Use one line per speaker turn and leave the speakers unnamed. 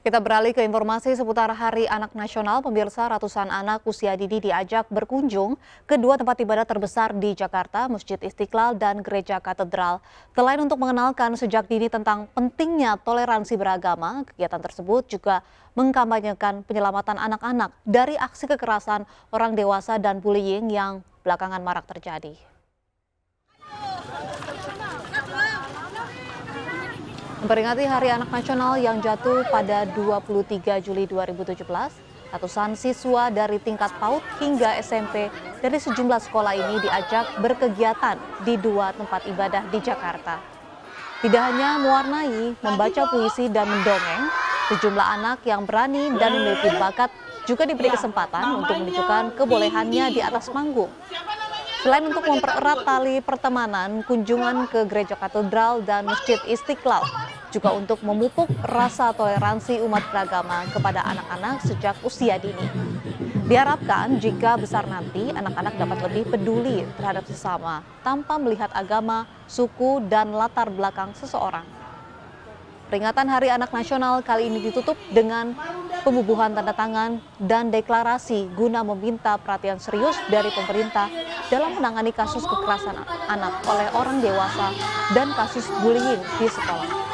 Kita beralih ke informasi seputar Hari Anak Nasional. Pemirsa ratusan anak usia dini diajak berkunjung ke dua tempat ibadah terbesar di Jakarta, Masjid Istiqlal dan Gereja Katedral. Selain untuk mengenalkan sejak dini tentang pentingnya toleransi beragama, kegiatan tersebut juga mengkampanyekan penyelamatan anak-anak dari aksi kekerasan orang dewasa dan bullying yang belakangan marak terjadi. Memperingati Hari Anak Nasional yang jatuh pada 23 Juli 2017, ratusan siswa dari tingkat PAUD hingga SMP dari sejumlah sekolah ini diajak berkegiatan di dua tempat ibadah di Jakarta. Tidak hanya mewarnai, membaca puisi dan mendongeng, sejumlah anak yang berani dan memiliki bakat juga diberi ya, kesempatan untuk menunjukkan kebolehannya di atas panggung. Selain untuk mempererat tali pertemanan, kunjungan ke gereja katedral dan masjid Istiqlal juga untuk memupuk rasa toleransi umat beragama kepada anak-anak sejak usia dini. Diharapkan jika besar nanti, anak-anak dapat lebih peduli terhadap sesama tanpa melihat agama, suku, dan latar belakang seseorang. Peringatan Hari Anak Nasional kali ini ditutup dengan pembubuhan tanda tangan dan deklarasi guna meminta perhatian serius dari pemerintah dalam menangani kasus kekerasan anak oleh orang dewasa dan kasus bullying di sekolah.